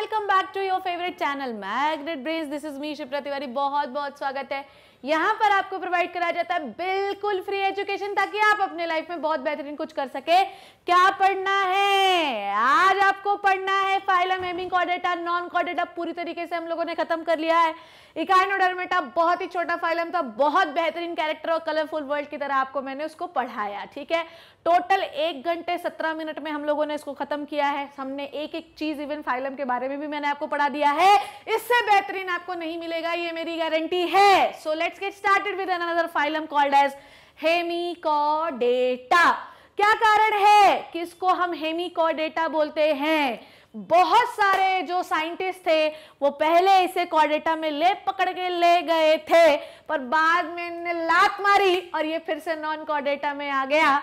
Welcome back to your favourite channel Magnet Brain this is me Shipra Tiwari बहुत बहुत स्वागत है यहाँ पर आपको प्रोवाइड कराया जाता है बिल्कुल फ्री एजुकेशन ताकि आप अपने लाइफ में बहुत बेहतरीन कुछ कर सके क्या पढ़ना है आज आपको पढ़ना है फाइलम एमिंग कॉडेटा नॉन कॉडेटा पूरी तरीके से हम लोगों ने खत्म कर लिया है इकाइनोडर्मेटा बहुत ही छोटा फाइलम था बहुत बेहतरीन कैरेक्टर और कलरफुल वर्ल्ड की तरह आपको मैंने उसको पढ़ाया ठीक है टोटल एक घंटे सत्रह मिनट में हम लोगों ने इसको खत्म किया है हमने एक एक चीज इवन फाइलम के बारे में भी मैंने आपको पढ़ा दिया है इससे बेहतरीन आपको नहीं मिलेगा ये मेरी गारंटी है so so, let let's get started with another phylum called as Hemichordata क्या कारण है किसको हम हेमिकॉडेटा बोलते हैं बहुत सारे जो साइंटिस्ट थे वो पहले इसे कॉडेटा में ले पकड़ के ले गए थे पर बाद में इन्हें लात मारी और ये फिर से नॉन कॉडेटा में आ गया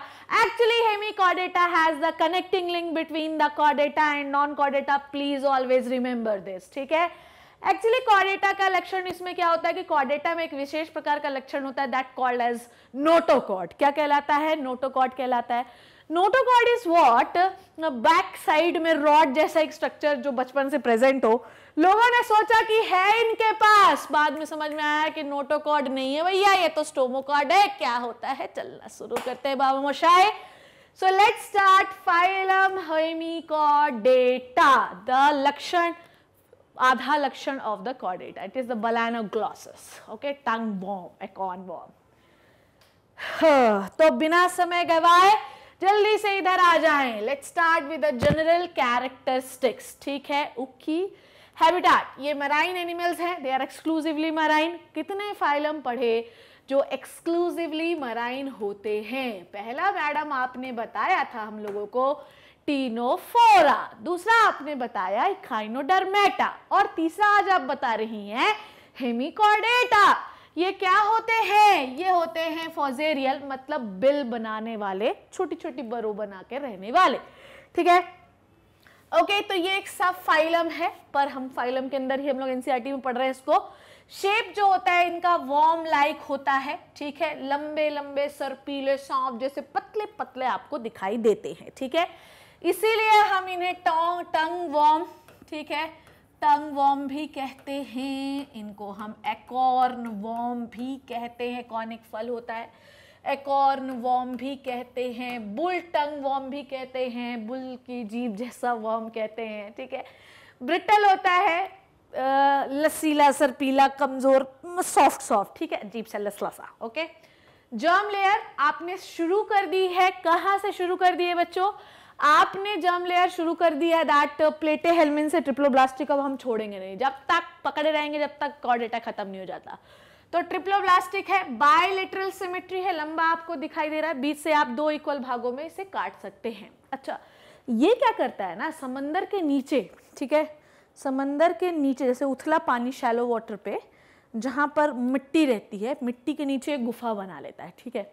actually Hemy कॉडेटा has the connecting link between the कॉडेटा and non कॉडेटा please always remember this ठीक है एक्चुअली कॉर्डेटा का लक्षण इसमें क्या होता है कि कॉर्डेटा में एक विशेष प्रकार का लक्षण होता है दैट कॉल्ड एज नोटोकॉड क्या कहलाता है नोटोकॉड कहलाता है notochord is what back side में रॉड जैसा एक स्ट्रक्चर जो बचपन से प्रेजेंट हो लोगों ने सोचा कि है इनके पास बाद में समझ में आया कि नोटोकॉड नहीं है भैया ये तो स्टोमोकॉड है क्या होता है चलना शुरू करते हैं बाबा मोशाए so let's start phylum hemichordata the लक्षण Adha Lakshan of the chordata. It is the balanoglossus, okay tongue worm acorn worm तो बिना समय गवाए जल्दी से इधर आ जाएं। Let's start with the general characteristics ठीक है उकी हैबिटाट ये मराइन एनिमल्स हैं दे आर एक्सक्लूसिवली मराइन कितने फाइलम पढ़े जो एक्सक्लूसिवली मराइन होते हैं पहला मैडम आपने बताया था हम लोगों को टीनोफोरा दूसरा आपने बताया इकाइनोडरमेटा और तीसरा आज आप बता रही हैं हेमिकॉर्डेटा ये क्या होते हैं ये होते हैं फॉजेरियल मतलब बिल बनाने वाले छोटी छोटी बरो बना के रहने वाले ठीक है ओके तो ये एक सब फाइलम है पर हम फाइलम के अंदर ही हम लोग एनसीआरटी में पढ़ रहे हैं इसको शेप जो होता है इनका वॉर्म लाइक होता है ठीक है लंबे लंबे सर पीले सांप जैसे पतले पतले आपको दिखाई देते हैं ठीक है इसीलिए हम इन्हें टोंग टंग वॉर्म ठीक है टंग वॉर्म भी कहते हैं इनको हम एकॉर्न वॉर्म भी कहते हैं कौन एक फल होता है एकॉर्न वॉर्म भी कहते हैं बुल टंग वॉर्म भी कहते हैं बुल की जीभ जैसा वॉर्म कहते हैं ठीक है ब्रिटल होता है लसीला सरपीला कमज़ोर सॉफ्ट सॉफ्ट ठीक है अजीब सा लसला सा ओके जर्म लेयर आपने शुरू कर दी है कहां से शुरू कर दिए बच्चों आपने जर्म लेयर शुरू कर दिया दैट प्लेटे हेलमिन से ट्रिप्लोब्लास्टिक अब हम छोड़ेंगे नहीं जब तक पकड़े रहेंगे जब तक डेटा खत्म नहीं हो जाता तो ट्रिप्लोब्लास्टिक है बायोलेटरल सिमेट्री है लंबा आपको दिखाई दे रहा है बीच से आप दो इक्वल भागों में इसे काट सकते हैं अच्छा ये क्या करता है ना समंदर के नीचे ठीक है समंदर के नीचे जैसे उथला पानी शैलो वाटर पे जहाँ पर मिट्टी रहती है मिट्टी के नीचे एक गुफा बना लेता है ठीक है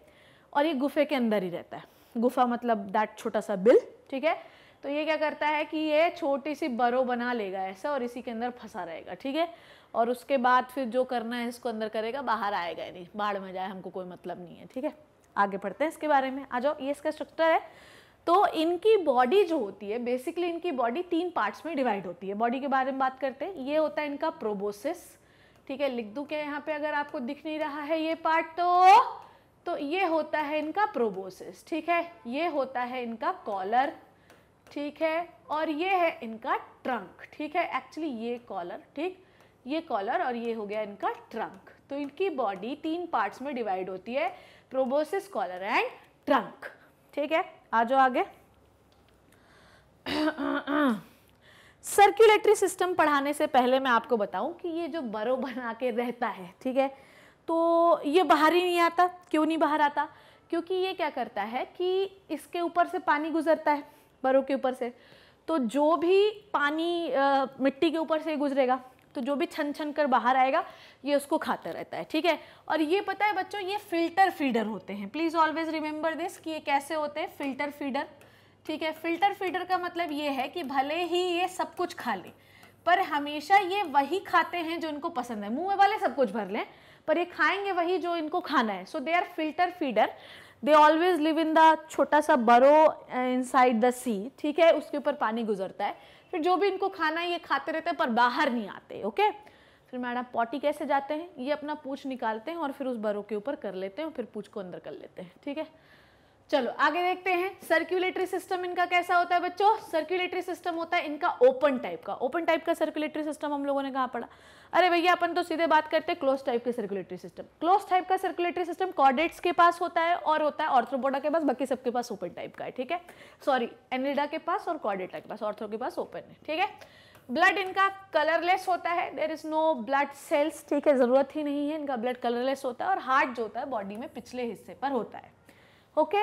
और ये गुफे के अंदर ही रहता है गुफा मतलब दैट छोटा सा बिल ठीक है तो ये क्या करता है कि ये छोटी सी बरो बना लेगा ऐसा और इसी के अंदर फंसा रहेगा ठीक है और उसके बाद फिर जो करना है इसको अंदर करेगा बाहर आएगा नहीं बाढ़ में जाए हमको कोई मतलब नहीं है ठीक है आगे पढ़ते हैं इसके बारे में आ जाओ ये इसका स्ट्रक्चर है तो इनकी बॉडी जो होती है बेसिकली इनकी बॉडी तीन पार्ट्स में डिवाइड होती है बॉडी के बारे में बात करते हैं ये होता है इनका प्रोबोसिस ठीक है लिख दूँ क्या यहाँ पे अगर आपको दिख नहीं रहा है ये पार्ट तो तो ये होता है इनका प्रोबोसिस ठीक है ये होता है इनका कॉलर ठीक है और ये है इनका ट्रंक ठीक है एक्चुअली ये कॉलर ठीक ये कॉलर और ये हो गया इनका ट्रंक तो इनकी बॉडी तीन पार्ट्स में डिवाइड होती है प्रोबोसिस कॉलर एंड ट्रंक ठीक है आ जाओ आगे सर्क्यूलेटरी सिस्टम पढ़ाने से पहले मैं आपको बताऊं कि ये जो बरो बना के रहता है ठीक है तो ये बाहर ही नहीं आता क्यों नहीं बाहर आता क्योंकि ये क्या करता है कि इसके ऊपर से पानी गुजरता है बरो के ऊपर से तो जो भी पानी आ, मिट्टी के ऊपर से गुजरेगा तो जो भी छन छन कर बाहर आएगा ये उसको खाता रहता है ठीक है और ये पता है बच्चों ये फिल्टर फीडर होते हैं प्लीज़ ऑलवेज रिमेंबर दिस कि ये कैसे होते हैं फिल्टर फीडर ठीक है फिल्टर फीडर का मतलब ये है कि भले ही ये सब कुछ खा लें पर हमेशा ये वही खाते हैं जो इनको पसंद है मुंह वाले सब कुछ भर लें पर ये खाएंगे वही जो इनको खाना है so they are filter feeder they always live in the छोटा सा बरो इन साइड द सी ठीक है उसके ऊपर पानी गुजरता है फिर जो भी इनको खाना है ये खाते रहते हैं पर बाहर नहीं आते ओके फिर मैडम पॉटी कैसे जाते हैं ये अपना पूछ निकालते हैं और फिर उस बरों के ऊपर कर लेते हैं और फिर पूछ को अंदर कर लेते हैं ठीक है चलो आगे देखते हैं सर्कुलेटरी सिस्टम इनका कैसा होता है बच्चों सर्कुलेटरी सिस्टम होता है इनका ओपन टाइप का ओपन टाइप का सर्कुलेटरी सिस्टम हम लोगों ने कहा पढ़ा अरे भैया अपन तो सीधे बात करते हैं क्लोज टाइप के सर्कुलेटरी सिस्टम क्लोज टाइप का सर्कुलेटरी सिस्टम कॉर्डेट्स के पास होता है और होता है ऑर्थ्रोपोडा के पास बाकी सबके पास ओपन टाइप का है ठीक है सॉरी एनिडा के पास और कॉर्डेटा के पास ऑर्थ्रो के पास ओपन है ठीक है ब्लड इनका कलरलेस होता है there is no blood cells ठीक है ज़रूरत ही नहीं है इनका ब्लड कलरलेस होता है और हार्ट जो होता है बॉडी में पिछले हिस्से पर होता है okay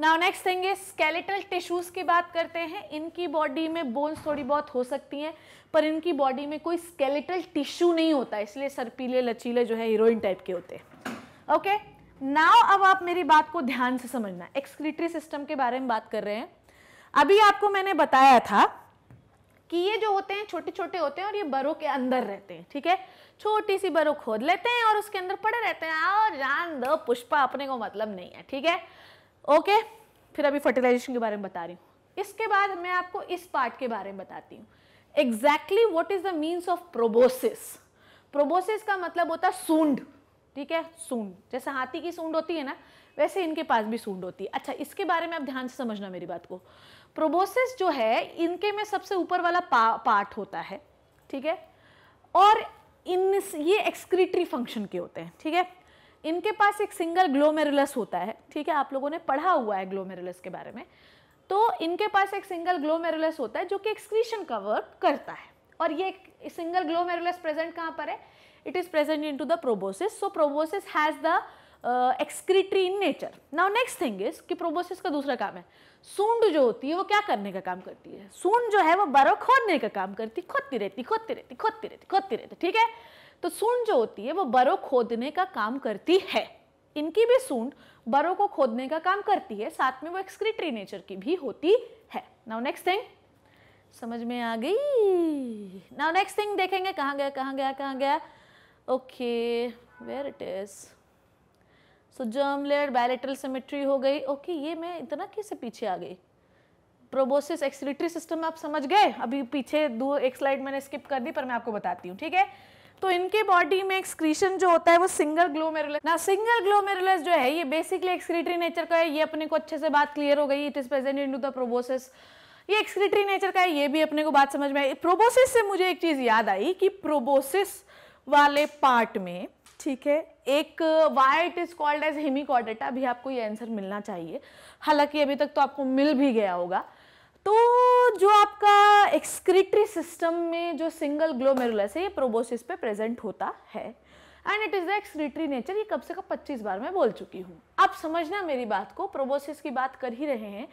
now next thing is skeletal tissues की बात करते हैं इनकी बॉडी में बोन्स थोड़ी बहुत हो सकती हैं पर इनकी बॉडी में कोई स्केलेटल टिश्यू नहीं होता इसलिए सरपीले लचीले जो है हीरोइन टाइप के होते हैं ओके नाउ अब आप मेरी बात को ध्यान से समझना एक्सक्रीटरी सिस्टम के बारे में बात कर रहे हैं अभी आपको मैंने बताया था कि ये जो होते हैं छोटे छोटे होते हैं और ये बरों के अंदर रहते हैं ठीक है छोटी सी बरों खोद लेते हैं और उसके अंदर पड़े रहते हैं और जान दो पुष्पा अपने को मतलब नहीं है ठीक है ओके फिर अभी फर्टिलाइजेशन के बारे में बता रही हूँ इसके बाद मैं आपको इस पार्ट के बारे में बताती हूँ exactly what is the means of proboscis proboscis का मतलब होता है सूंड ठीक है सूंड जैसे हाथी की सूंड होती है ना वैसे इनके पास भी सूंड होती है अच्छा इसके बारे में आप ध्यान से समझना मेरी बात को प्रोबोसिस जो है इनके में सबसे ऊपर वाला पा, पार्ट होता है ठीक है और इन ये एक्सक्रीटरी फंक्शन के होते हैं ठीक है इनके पास एक सिंगल ग्लोमेरुलस होता है ठीक है आप लोगों ने पढ़ा हुआ है ग्लोमेरुलस के बारे में तो इनके पास एक सिंगल ग्लोमेरुलस होता है जो कि एक्सक्रीशन कवर करता है और ये सिंगल ग्लोमेरुलस प्रेजेंट कहाँ पर है it is present into the proboscis so proboscis has the excretory in nature now next thing is कि प्रोबोसिस का दूसरा काम है सूंड जो होती है वो क्या करने का काम करती है सूंड जो है वो बारो खोदने का काम करती खोदती रहती खोदती रहती खोदती रहती खोदती रहती ठीक है तो सूंड जो होती है वो बरो खोदने का काम करती है इनकी भी सूंड बरो को खोदने का काम करती है साथ में वो एक्सक्रीटरी नेचर की भी होती है नाउ नेक्स्ट थिंग समझ में आ गई नाउ नेक्स्ट थिंग देखेंगे कहाँ गया कहाँ गया कहाँ गया okay where it is so germ layer bilateral symmetry हो गई ओके okay, ये मैं इतना कैसे पीछे आ गई प्रोबोसिस एक्सलेटरी सिस्टम आप समझ गए अभी पीछे दो एक स्लाइड मैंने स्किप कर दी पर मैं आपको बताती हूँ ठीक है तो इनके बॉडी में एक्सक्रीशन जो होता है वो सिंगल ग्लोमेरुलस ना सिंगल ग्लोमेरुलस जो है ये बेसिकली एक्सक्रीटरी नेचर का है ये अपने को अच्छे से बात क्लियर हो गई it is present into the proboscis ये एक्सक्रीटरी नेचर का है ये भी अपने को बात समझ में आई प्रोबोसिस से मुझे एक चीज़ याद आई कि प्रोबोसिस वाले पार्ट में ठीक है एक why it is called as hemichordata अभी आपको ये आंसर मिलना चाहिए हालांकि अभी तक तो आपको मिल भी गया होगा तो जो आपका एक्सक्रिटरी सिस्टम में जो सिंगल ग्लोमेरुलस है ये प्रोबोसिस पे प्रेजेंट होता है and it is the excretory nature ये कब से कब 25 बार मैं बोल चुकी हूँ आप समझना मेरी बात को प्रोबोसिस की बात कर ही रहे हैं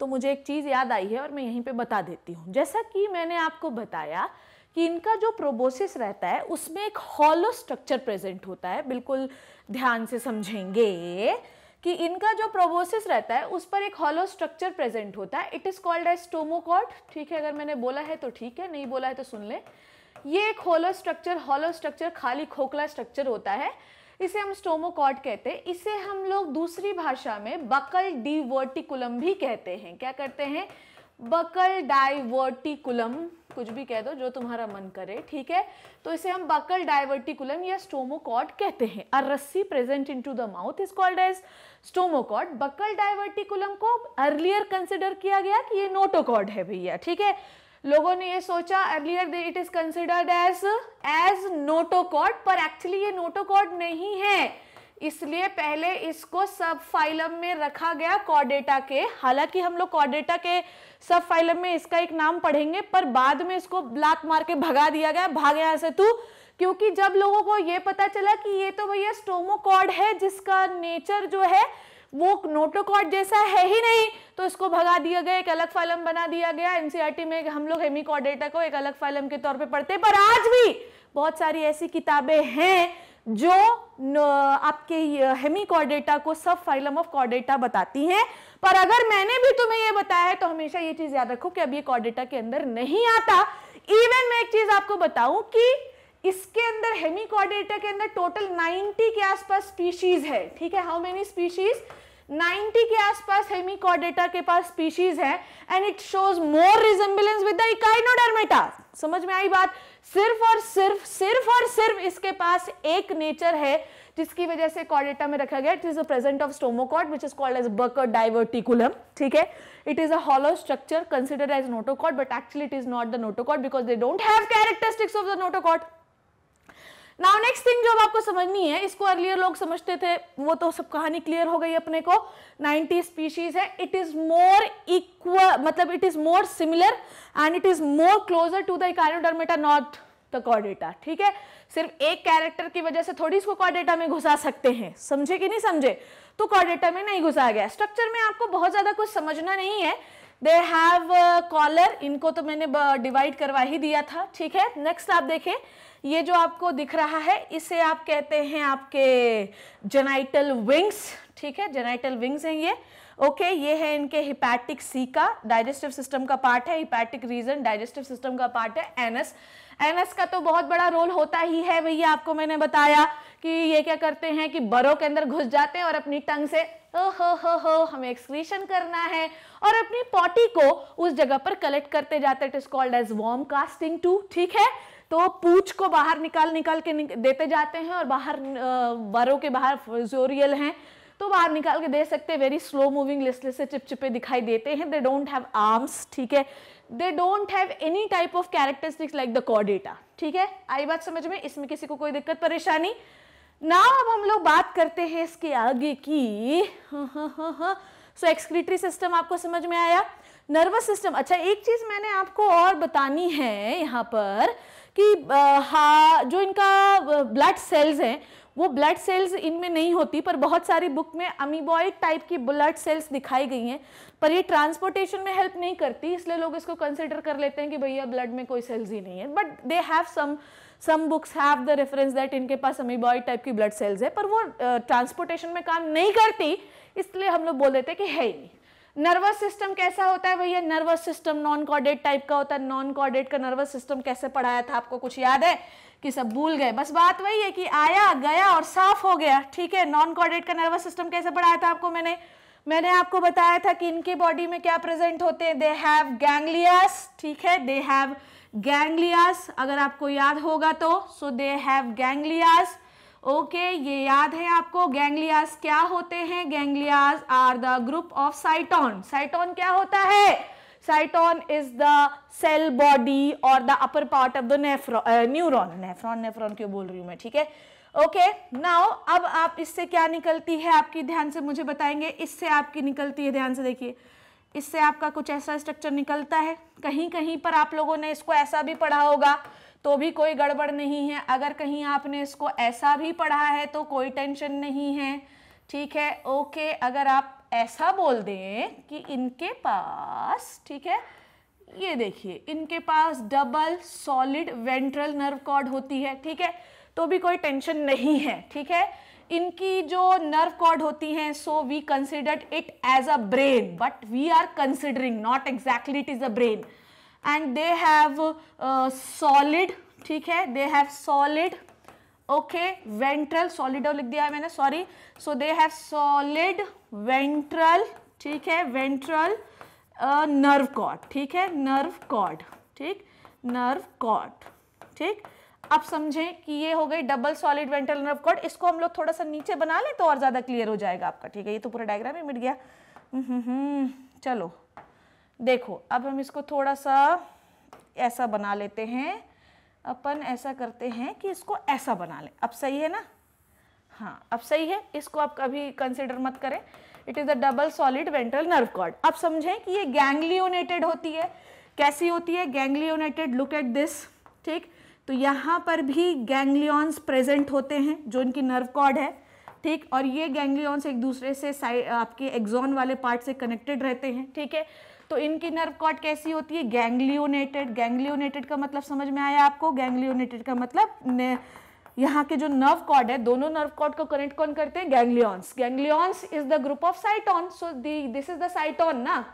तो मुझे एक चीज़ याद आई है और मैं यहीं पे बता देती हूँ जैसा कि मैंने आपको बताया कि इनका जो प्रोबोसिस रहता है उसमें एक हॉलो स्ट्रक्चर प्रेजेंट होता है बिल्कुल ध्यान से समझेंगे कि इनका जो प्रोबोसिस रहता है उस पर एक हॉलो स्ट्रक्चर प्रेजेंट होता है it is called as stomochord ठीक है अगर मैंने बोला है तो ठीक है नहीं बोला है तो सुन लें ये एक होलो स्ट्रक्चर हॉलो स्ट्रक्चर खाली खोखला स्ट्रक्चर होता है इसे हम स्टोमोकॉट कहते हैं इसे हम लोग दूसरी भाषा में बकल डिवर्टिकुलम भी कहते हैं क्या करते हैं बकल डाइवर्टिकुलम कुछ भी कह दो जो तुम्हारा मन करे ठीक है तो इसे हम बकल डायवर्टिकुलम या स्टोमोकॉड कहते हैं अ रस्सी present into the mouth is called as stomochord buccal diverticulum को अर्लियर कंसिडर किया गया कि ये नोटोकॉड है भैया ठीक है लोगों ने ये सोचा earlier they it is considered as as notochord पर एक्चुअली ये नोटोकॉड नहीं है इसलिए पहले इसको सब फाइलम में रखा गया कॉडेटा के हालांकि हम लोग कॉडेटा के सब फाइलम में इसका एक नाम पढ़ेंगे पर बाद में इसको ब्लैक मार के भगा दिया गया भाग यहां से तू क्योंकि जब लोगों को ये पता चला कि ये तो भैया स्टोमोकॉड है जिसका नेचर जो है वो नोटोकॉड जैसा है ही नहीं तो इसको भगा दिया गया एक अलग फाइलम बना दिया गया एनसीईआरटी में हम लोग हेमिकॉडेटा को एक अलग फाइलम के तौर पे पढ़ते पर आज भी बहुत सारी ऐसी किताबें हैं जो आपके हेमी कॉर्डेटा को सब फाइलम ऑफ कॉर्डेटा बताती हैं पर अगर मैंने भी तुम्हें यह बताया है तो हमेशा यह चीज़ याद रखो कि अब ये कॉर्डेटा के अंदर नहीं आता इवन मैं एक चीज़ आपको बताऊं कि इसके अंदर हेमी कॉर्डेटा के अंदर टोटल 90 के आसपास स्पीशीज है ठीक है हाउ मेनी स्पीशीज़ 90 के आसपास हेमिकॉर्डेटा के पास स्पीशीज है and it shows more resemblance with the echinodermata समझ में आई बात सिर्फ और सिर्फ सिर्फ और सिर्फ इसके पास एक नेचर है जिसकी वजह से कॉर्डेटा में रखा गया it is a present of stomochord which is called as buccal diverticulum ठीक है it is a hollow structure consider as notochord but actually it is not the notochord because they don't have characteristics of the notochord now next thing जो अब आपको समझनी है इसको earlier लोग समझते थे वो तो सब कहानी क्लियर हो गई अपने को 90 स्पीशीज है इट इज मोर इक्व मतलब it is more similar and it is more closer to the echinodermata not the कॉडेटा ठीक है सिर्फ एक कैरेक्टर की वजह से थोड़ी इसको कॉडेटा में घुसा सकते हैं समझे कि नहीं समझे तो कॉडेटा में नहीं घुसा गया स्ट्रक्चर में आपको बहुत ज़्यादा कुछ समझना नहीं है दे हैव कॉलर इनको तो मैंने डिवाइड करवा ही दिया था ठीक है नेक्स्ट आप देखें ये जो आपको दिख रहा है इसे आप कहते हैं आपके जेनाइटल विंग्स ठीक है जेनाइटल विंग्स हैं ये ओके okay, ये है इनके हिपैटिक सी का डाइजेस्टिव सिस्टम का पार्ट है हिपैटिक रीजन डाइजेस्टिव सिस्टम का पार्ट है एनएस एनएस का तो बहुत बड़ा रोल होता ही है भैया आपको मैंने बताया कि ये क्या करते हैं कि बरों के अंदर घुस जाते हैं और अपनी टंग से ओ हो हो हो हमें एक्सक्रीशन करना है और अपनी पॉटी को उस जगह पर कलेक्ट करते जाते it is called as worm casting टू ठीक है तो पूछ को बाहर निकाल निकाल के निक, देते जाते हैं और बाहर बरों के बाहर जोरियल हैं तो बाहर निकाल के दे सकते हैं वेरी स्लो मूविंग लिस्टलेस से चिपचिपे दिखाई देते हैं दे डोंट हैव आर्म्स ठीक है they don't have any type of characteristics like the कॉडेटा ठीक है आई बात समझ में इसमें किसी को कोई दिक्कत परेशानी नाउ अब हम लोग बात करते हैं इसके आगे की सो एक्सक्रीटरी सिस्टम आपको समझ में आया नर्वस सिस्टम अच्छा एक चीज़ मैंने आपको और बतानी है यहाँ पर कि हा जो इनका ब्लड सेल्स हैं वो ब्लड सेल्स इनमें नहीं होती पर बहुत सारी बुक में अमीबॉइड टाइप की ब्लड सेल्स दिखाई गई हैं पर ये ट्रांसपोर्टेशन में हेल्प नहीं करती इसलिए लोग इसको कंसिडर कर लेते हैं कि भैया ब्लड में कोई सेल्स ही नहीं है but they have some some books have the reference that इनके पास अमीबॉय टाइप की ब्लड सेल्स है पर वो ट्रांसपोर्टेशन uh, में काम नहीं करती इसलिए हम लोग बोल देते हैं कि है ही नर्वस सिस्टम कैसा होता है भैया nervous system non chordate type का होता है नॉन कॉर्डेट का नर्वस सिस्टम कैसे पढ़ाया था आपको कुछ याद है कि सब भूल गए बस बात वही है कि आया गया और साफ हो गया ठीक है नॉन कॉर्डेट का नर्वस सिस्टम कैसे पढ़ाया था आपको मैंने मैंने आपको बताया था कि इनके बॉडी में क्या प्रेजेंट होते हैं दे हैव गैंग्लियास ठीक है दे हैव गैंग्लियास अगर आपको याद होगा तो सो दे हैव गैंग्लियास ओके ये याद है आपको गैंग्लियास क्या होते हैं ganglia are the group of cyton cyton क्या होता है cyton is the cell body और the upper part of the nephron neuron nephron nephron क्यों बोल रही हूँ मैं ठीक है ओके नाउ अब आप इससे क्या निकलती है आपकी ध्यान से मुझे बताएंगे इससे आपकी निकलती है ध्यान से देखिए इससे आपका कुछ ऐसा स्ट्रक्चर निकलता है कहीं कहीं पर आप लोगों ने इसको ऐसा भी पढ़ा होगा तो भी कोई गड़बड़ नहीं है अगर कहीं आपने इसको ऐसा भी पढ़ा है तो कोई टेंशन नहीं है ठीक है ओके अगर आप ऐसा बोल दें कि इनके पास ठीक है ये देखिए इनके पास double solid ventral nerve cord होती है ठीक है तो भी कोई टेंशन नहीं है ठीक है इनकी जो नर्व कॉर्ड होती हैं so we consider it as a brain but we are considering not exactly it is a brain and they have solid ठीक है they have solid okay ventral solid लिख दिया है मैंने sorry so they have solid ventral ठीक है ventral nerve cord ठीक है नर्व कॉर्ड ठीक नर्व कॉर्ड ठीक आप समझें कि ये हो गई double solid ventral nerve cord इसको हम लोग थोड़ा सा नीचे बना लें तो और ज़्यादा क्लियर हो जाएगा आपका ठीक है ये तो पूरा डायग्राम ही मिट गया हम्म, हम्म, हम्म, चलो देखो अब हम इसको थोड़ा सा ऐसा बना लेते हैं अपन ऐसा करते हैं कि इसको ऐसा बना लें अब सही है ना हाँ अब सही है इसको आप कभी कंसिडर मत करें it is the double solid ventral nerve cord आप समझें कि ये गैंग्लियोनेटेड होती है कैसी होती है गैंग्लियोनेटेड लुक एट दिस ठीक तो यहाँ पर भी गैंग्लियॉन्स प्रेजेंट होते हैं जो इनकी नर्व कॉर्ड है ठीक और ये गैंग्लियॉन्स एक दूसरे से आपके एग्जॉन वाले पार्ट से कनेक्टेड रहते हैं ठीक है तो इनकी नर्व कॉर्ड कैसी होती है गैंग्लियोनेटेड गैंग्लियोनेटेड का मतलब समझ में आया आपको गैंग्लियोनेटेड का मतलब यहाँ के जो नर्व कॉर्ड है दोनों नर्व कॉर्ड को कनेक्ट कौन करते हैं ganglions ganglions is the group of cyton so this is the cyton ना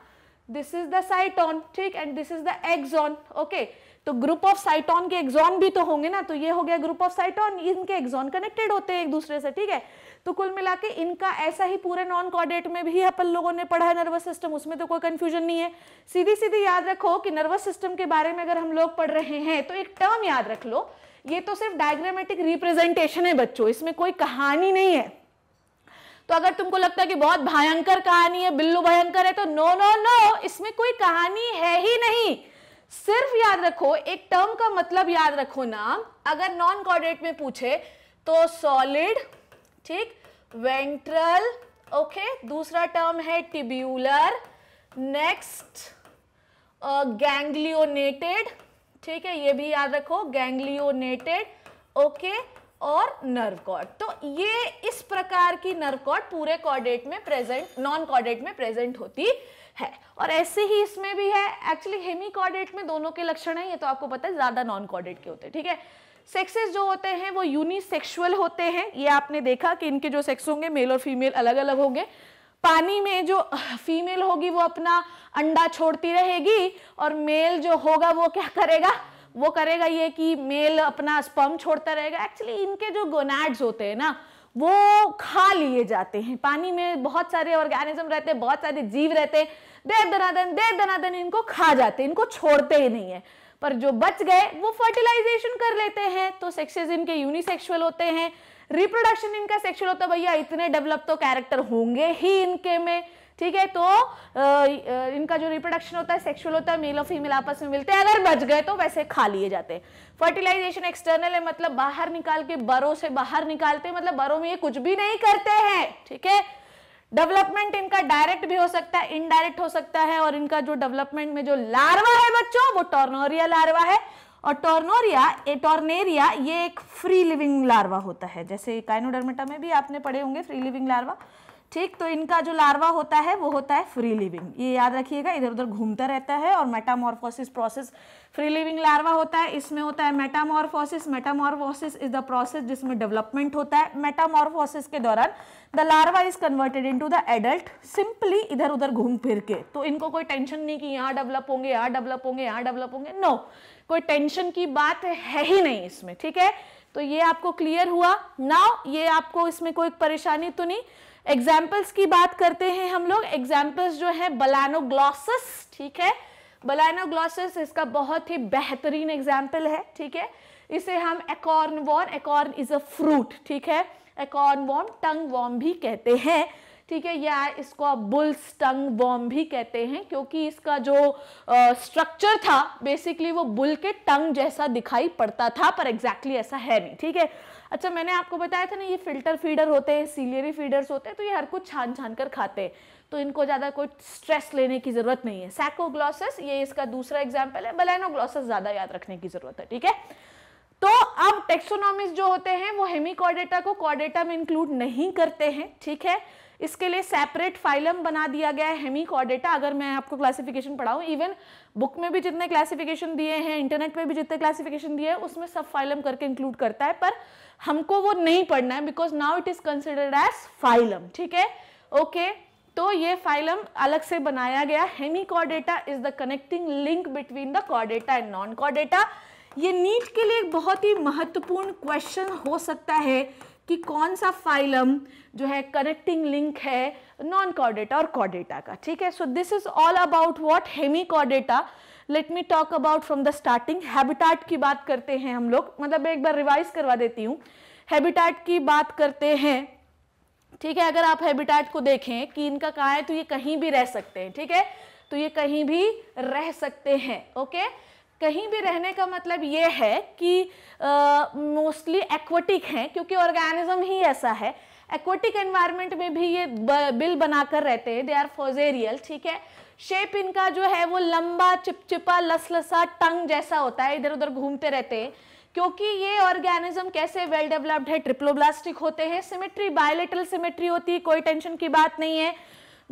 दिस इज द साइटॉन ठीक and this is the axon okay तो ग्रुप ऑफ साइटोन के एग्जॉन भी तो होंगे ना तो ये हो गया ग्रुप ऑफ साइटोन इनके एग्जॉन कनेक्टेड होते हैं एक दूसरे से ठीक है तो कुल मिला के इनका ऐसा ही पूरे नॉन कॉर्डेट में भी अपन लोगों ने पढ़ा है नर्वस सिस्टम उसमें तो कोई कंफ्यूजन नहीं है सीधी सीधी याद रखो कि नर्वस सिस्टम के बारे में अगर हम लोग पढ़ रहे हैं तो एक टर्म याद रख लो ये तो सिर्फ डायग्रामेटिक रिप्रेजेंटेशन है बच्चों इसमें कोई कहानी नहीं है तो अगर तुमको लगता है कि बहुत भयंकर कहानी है बिल्लू भयंकर है तो नो नो नो इसमें कोई कहानी है ही नहीं सिर्फ याद रखो एक टर्म का मतलब याद रखो ना अगर नॉन कॉर्डेट में पूछे तो सॉलिड ठीक वेंट्रल ओके दूसरा टर्म है टिब्यूलर नेक्स्ट गैंग्लियोनेटेड ठीक है ये भी याद रखो गैंग्लियोनेटेड ओके okay. और नर्व कॉर्ड तो ये इस प्रकार की नर्व कॉर्ड पूरे कॉर्डेट में प्रेजेंट नॉन कॉर्डेट में प्रेजेंट होती है और ऐसे ही इसमें भी है एक्चुअली हेमी कॉर्डेट में दोनों के लक्षण हैं ये तो आपको पता है ज़्यादा नॉन कॉर्डेट के होते हैं ठीक है सेक्सेस जो होते हैं वो यूनिसेक्सुअल होते हैं ये आपने देखा कि इनके जो सेक्स होंगे मेल और फीमेल अलग अलग होंगे पानी में जो फीमेल होगी वो अपना अंडा छोड़ती रहेगी और मेल जो होगा वो क्या करेगा वो करेगा ये कि मेल अपना स्पम छोड़ता रहेगा एक्चुअली इनके जो गोनाड्स होते हैं ना वो खा लिए जाते हैं पानी में बहुत सारे ऑर्गेनिज्म रहते हैं बहुत सारे जीव रहते हैं देव दनादन देव दनादन इनको खा जाते हैं इनको छोड़ते ही नहीं है पर जो बच गए वो फर्टिलाइजेशन कर लेते हैं तो सेक्सेस इनके यूनिसेक्सुअल होते हैं रिप्रोडक्शन इनका सेक्सुअल होता है भैया इतने डेवलप तो कैरेक्टर होंगे ही इनके में ठीक है तो इनका जो रिप्रोडक्शन होता है सेक्सुअल होता है मेल और फीमेल आपस में मिलते हैं अगर बच गए तो वैसे खा लिए जाते हैं फर्टिलाइजेशन एक्सटर्नल है मतलब बाहर निकाल के बरों से बाहर निकालते हैं मतलब बरों में ये कुछ भी नहीं करते हैं ठीक है डेवलपमेंट इनका डायरेक्ट भी हो सकता है इनडायरेक्ट हो सकता है और इनका जो डेवलपमेंट में जो लार्वा है बच्चों वो टोर्नोरिया लार्वा है और टोर्नोरिया टॉर्नेरिया ये एक फ्री लिविंग लार्वा होता है जैसे काइनोडर्मेटा में भी आपने पढ़े होंगे फ्री लिविंग लार्वा ठीक तो इनका जो लार्वा होता है वो होता है फ्री लिविंग ये याद रखिएगा इधर उधर घूमता रहता है और metamorphosis process free living larva होता है इसमें होता है metamorphosis metamorphosis is the process जिसमें डेवलपमेंट होता है मेटामॉर्फोसिस के दौरान the larva is converted to the adult simply इधर उधर घूम फिर के तो इनको कोई टेंशन नहीं कि यहाँ डेवलप होंगे यहाँ डेवलप होंगे यहाँ डेवलप होंगे नो कोई टेंशन की बात है ही नहीं इसमें ठीक है तो ये आपको क्लियर हुआ नाउ ये आपको इसमें कोई परेशानी तो नहीं एग्जाम्पल्स की बात करते हैं हम लोग एग्जाम्पल्स जो है बलानोग्लॉसिस ठीक है बलानोग्लॉसिस इसका बहुत ही बेहतरीन एग्जाम्पल है ठीक है इसे हम acorn worm acorn is a fruit ठीक है एकॉर्न वॉर्म टंग वॉर्म भी कहते हैं ठीक है या इसको आप बुल्स टंग वॉर्म भी कहते हैं क्योंकि इसका जो स्ट्रक्चर था बेसिकली वो बुल के टंग जैसा दिखाई पड़ता था पर एग्जैक्टली exactly ऐसा है नहीं ठीक है अच्छा मैंने आपको बताया था ना ये फिल्टर फीडर होते हैं सीलियरी फीडर्स होते हैं तो ये हर कुछ छान छान कर खाते हैं तो इनको ज़्यादा कोई स्ट्रेस लेने की ज़रूरत नहीं है सैकोग्लॉसिस ये इसका दूसरा एग्जाम्पल है बलैनोग्लॉसिस ज़्यादा याद रखने की ज़रूरत है ठीक है तो अब टेक्सोनॉमिस्ट जो होते हैं वो हेमिकॉर्डेटा को कॉर्डेटा में इंक्लूड नहीं करते हैं ठीक है इसके लिए सेपरेट फाइलम बना दिया गया है हेमिकॉर्डेटा अगर मैं आपको क्लासिफिकेशन पढ़ाऊँ इवन बुक में भी जितने क्लासिफिकेशन दिए हैं इंटरनेट पे भी जितने क्लासिफिकेशन दिए हैं उसमें सब फाइलम करके इंक्लूड करता है पर हमको वो नहीं पढ़ना है because now it is considered as phylum ठीक है ओके तो ये फाइलम अलग से बनाया गया Hemy Chordata is the connecting link between the कॉडेटा and non कॉडेटा ये नीट के लिए एक बहुत ही महत्वपूर्ण क्वेश्चन हो सकता है कि कौन सा फाइलम जो है कनेक्टिंग लिंक है नॉन कॉडेटा और कॉडेटा का ठीक है so this is all about what hemichordata let me talk about from the starting habitat की बात करते हैं हम लोग मतलब मैं एक बार रिवाइज करवा देती हूँ हैबिटाट की बात करते हैं ठीक है अगर आप हैबिटाट को देखें कि इनका कहाँ है तो ये कहीं भी रह सकते हैं ठीक है तो ये कहीं भी रह सकते हैं ओके कहीं भी रहने का मतलब ये है कि मोस्टली एक्वेटिक हैं क्योंकि ऑर्गेनिज्म ही ऐसा है एक्वेटिक एनवायरनमेंट में भी ये बिल बनाकर रहते हैं दे आर फोजेरियल ठीक है शेप इनका जो है वो लंबा चिपचिपा लसलसा टंग जैसा होता है इधर उधर घूमते रहते हैं क्योंकि ये ऑर्गेनिज्म कैसे वेल डेवलप्ड है ट्रिप्लोब्लास्टिक होते हैं सिमेट्री बायोलिटल सिमेट्री होती है कोई टेंशन की बात नहीं है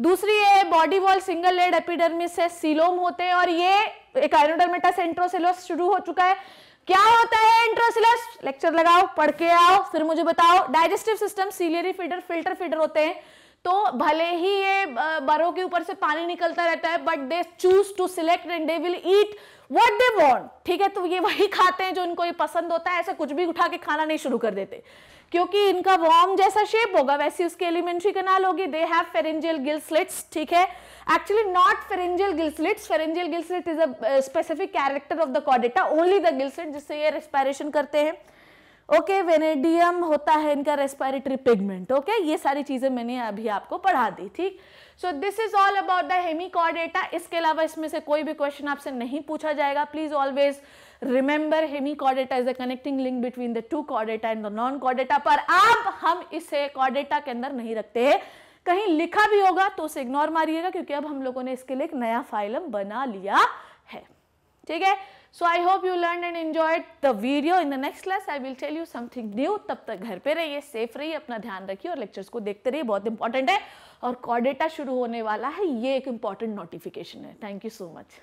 दूसरी ये body wall single layered epidermis से सीलोम होते हैं और ये एक आइनोडर्मेटा से इंट्रोसिलोस शुरू हो चुका है क्या होता है इंट्रोसिलस लेक्चर लगाओ पढ़ के आओ फिर मुझे बताओ digestive system ciliary feeder filter feeder होते हैं तो भले ही ये बरों के ऊपर से पानी निकलता रहता है but they choose to select and they will eat what they want ठीक है तो ये वही खाते हैं जो इनको ये पसंद होता है ऐसा कुछ भी उठा के खाना नहीं शुरू कर देते क्योंकि इनका वॉर्म जैसा शेप होगा वैसी उसके एलिमेंट्री कनाल होगी they have pharyngeal gill slits ठीक है actually not pharyngeal gill slits pharyngeal gill slit is a specific character of the कॉडेटा ओनली द गिल स्लिट जिससे ये रेस्पायरेशन करते हैं ओके वेनेडियम होता है इनका रेस्पायरेटरी पिगमेंट ओके ये सारी चीज़ें मैंने अभी आपको पढ़ा दी ठीक so this is all about the hemichordata इसके अलावा इसमें से कोई भी क्वेश्चन आपसे नहीं पूछा जाएगा please always remember hemichordata is the connecting link between the two chordata and the non chordata पर आप हम इसे कॉर्डेटा के अंदर नहीं रखते हैं कहीं लिखा भी होगा तो उसे इग्नोर मारिएगा क्योंकि अब हम लोगों ने इसके लिए एक नया फाइलम बना लिया है ठीक है so I hope you learn and enjoyed the video in the next class I will tell you something new तब तक घर पे रहिए सेफ रहिए अपना ध्यान रखिए और लेक्चर्स को देखते रहिए बहुत इंपॉर्टेंट है और कॉडेटा शुरू होने वाला है ये एक इंपॉर्टेंट नोटिफिकेशन है थैंक यू सो मच